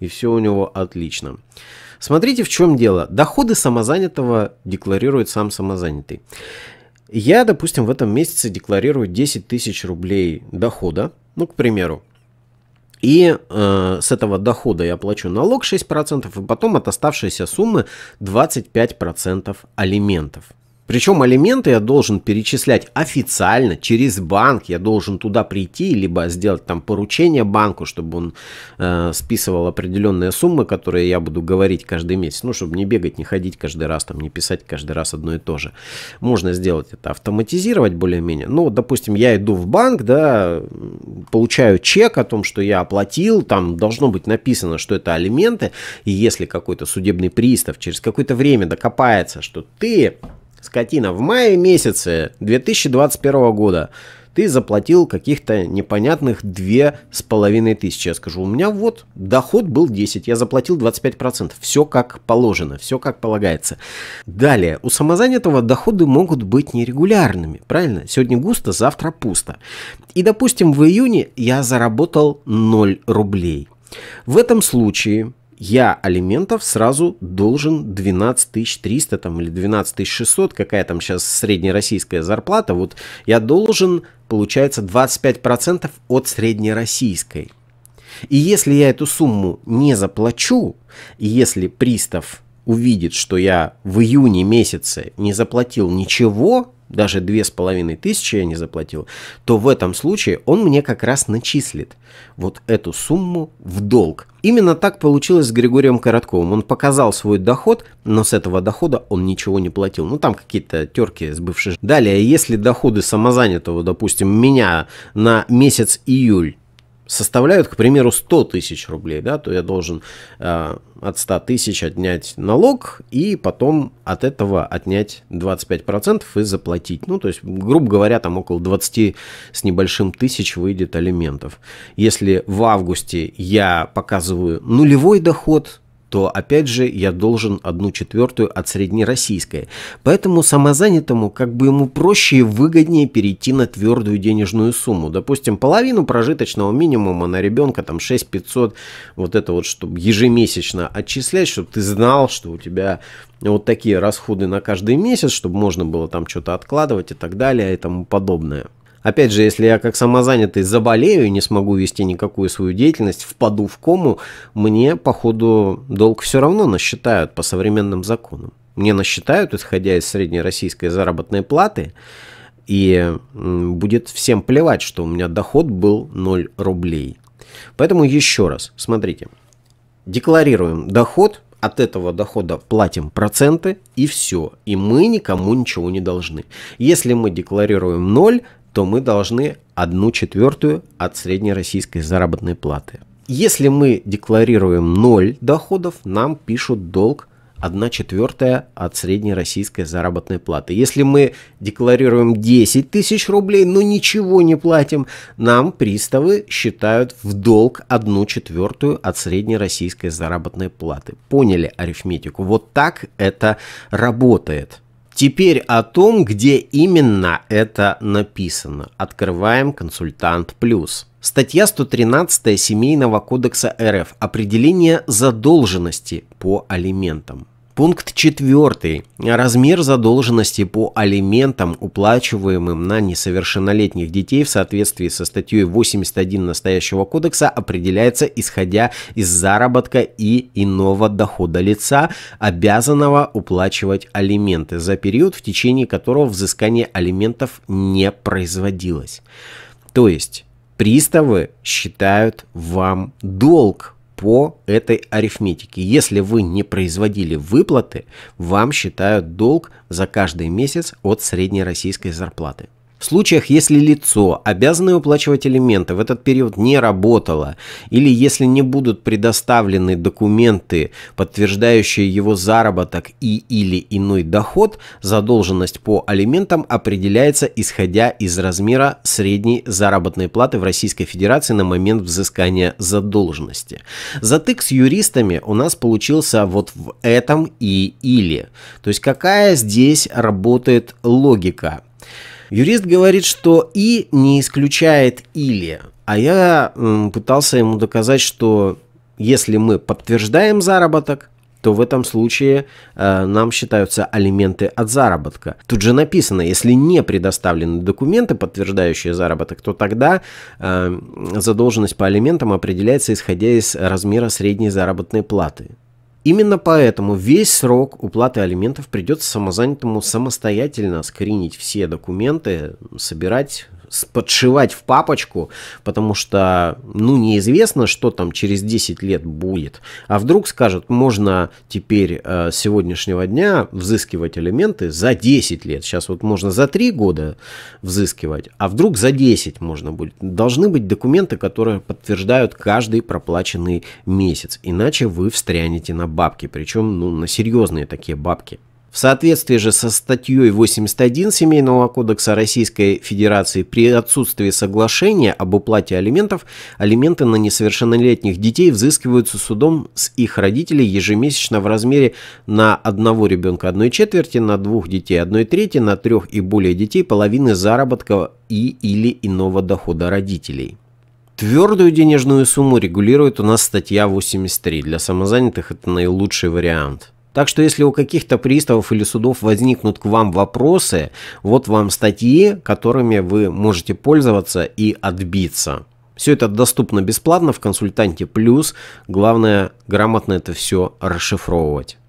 и все у него отлично. Смотрите, в чем дело. Доходы самозанятого декларирует сам самозанятый. Я, допустим, в этом месяце декларирую 10 тысяч рублей дохода, ну, к примеру, и э, с этого дохода я плачу налог 6%, и потом от оставшейся суммы 25% алиментов. Причем алименты я должен перечислять официально через банк. Я должен туда прийти, либо сделать там поручение банку, чтобы он э, списывал определенные суммы, которые я буду говорить каждый месяц. Ну, чтобы не бегать, не ходить каждый раз, там, не писать каждый раз одно и то же. Можно сделать это, автоматизировать более-менее. Ну, допустим, я иду в банк, да, получаю чек о том, что я оплатил, там должно быть написано, что это алименты, и если какой-то судебный пристав через какое-то время докопается, что ты Скотина, в мае месяце 2021 года ты заплатил каких-то непонятных две с половиной тысячи. Я скажу, у меня вот доход был 10, я заплатил 25%. Все как положено, все как полагается. Далее, у самозанятого доходы могут быть нерегулярными, правильно? Сегодня густо, завтра пусто. И, допустим, в июне я заработал 0 рублей. В этом случае я алиментов сразу должен 12 300 там, или 12 600, какая там сейчас среднероссийская зарплата, вот я должен, получается, 25% от среднероссийской. И если я эту сумму не заплачу, и если пристав увидит, что я в июне месяце не заплатил ничего, даже две с половиной тысячи я не заплатил, то в этом случае он мне как раз начислит вот эту сумму в долг. Именно так получилось с Григорием Коротковым. Он показал свой доход, но с этого дохода он ничего не платил. Ну, там какие-то терки с бывшей. Далее, если доходы самозанятого, допустим, меня на месяц июль составляют, к примеру, 100 тысяч рублей, да, то я должен э, от 100 тысяч отнять налог и потом от этого отнять 25% и заплатить. Ну, то есть, грубо говоря, там около 20 с небольшим тысяч выйдет алиментов. Если в августе я показываю нулевой доход, то опять же я должен одну четвертую от среднероссийской. Поэтому самозанятому как бы ему проще и выгоднее перейти на твердую денежную сумму. Допустим, половину прожиточного минимума на ребенка там 6500, вот это вот, чтобы ежемесячно отчислять, чтобы ты знал, что у тебя вот такие расходы на каждый месяц, чтобы можно было там что-то откладывать и так далее и тому подобное. Опять же, если я как самозанятый заболею и не смогу вести никакую свою деятельность, впаду в кому, мне, походу, долг все равно насчитают по современным законам. Мне насчитают, исходя из средней российской заработной платы, и будет всем плевать, что у меня доход был 0 рублей. Поэтому еще раз, смотрите, декларируем доход, от этого дохода платим проценты и все. И мы никому ничего не должны. Если мы декларируем 0, то мы должны одну четвертую от средней российской заработной платы. Если мы декларируем 0 доходов, нам пишут долг 1 четвертая от средней российской заработной платы. Если мы декларируем 10 тысяч рублей, но ничего не платим, нам приставы считают в долг 1 четвертую от средней российской заработной платы. Поняли арифметику? Вот так это работает. Теперь о том, где именно это написано. Открываем «Консультант плюс». Статья 113 Семейного кодекса РФ «Определение задолженности по алиментам». Пункт 4. Размер задолженности по алиментам, уплачиваемым на несовершеннолетних детей в соответствии со статьей 81 настоящего кодекса определяется исходя из заработка и иного дохода лица, обязанного уплачивать алименты за период, в течение которого взыскание алиментов не производилось. То есть приставы считают вам долг по этой арифметике. Если вы не производили выплаты, вам считают долг за каждый месяц от средней российской зарплаты. В случаях, если лицо, обязанное уплачивать элементы, в этот период не работало, или если не будут предоставлены документы, подтверждающие его заработок и или иной доход, задолженность по алиментам определяется исходя из размера средней заработной платы в Российской Федерации на момент взыскания задолженности. Затык с юристами у нас получился вот в этом и или. То есть какая здесь работает логика? Юрист говорит, что «и» не исключает «или», а я пытался ему доказать, что если мы подтверждаем заработок, то в этом случае э, нам считаются алименты от заработка. Тут же написано, если не предоставлены документы, подтверждающие заработок, то тогда э, задолженность по алиментам определяется исходя из размера средней заработной платы. Именно поэтому весь срок уплаты алиментов придется самозанятому самостоятельно скринить все документы, собирать подшивать в папочку, потому что, ну, неизвестно, что там через 10 лет будет. А вдруг скажут, можно теперь э, сегодняшнего дня взыскивать элементы за 10 лет. Сейчас вот можно за 3 года взыскивать, а вдруг за 10 можно будет. Должны быть документы, которые подтверждают каждый проплаченный месяц, иначе вы встрянете на бабки, причем, ну, на серьезные такие бабки. В соответствии же со статьей 81 Семейного кодекса Российской Федерации при отсутствии соглашения об уплате алиментов, алименты на несовершеннолетних детей взыскиваются судом с их родителей ежемесячно в размере на одного ребенка одной четверти, на двух детей одной трети, на трех и более детей половины заработка и или иного дохода родителей. Твердую денежную сумму регулирует у нас статья 83. Для самозанятых это наилучший вариант. Так что если у каких-то приставов или судов возникнут к вам вопросы, вот вам статьи, которыми вы можете пользоваться и отбиться. Все это доступно бесплатно в «Консультанте Плюс». Главное, грамотно это все расшифровывать.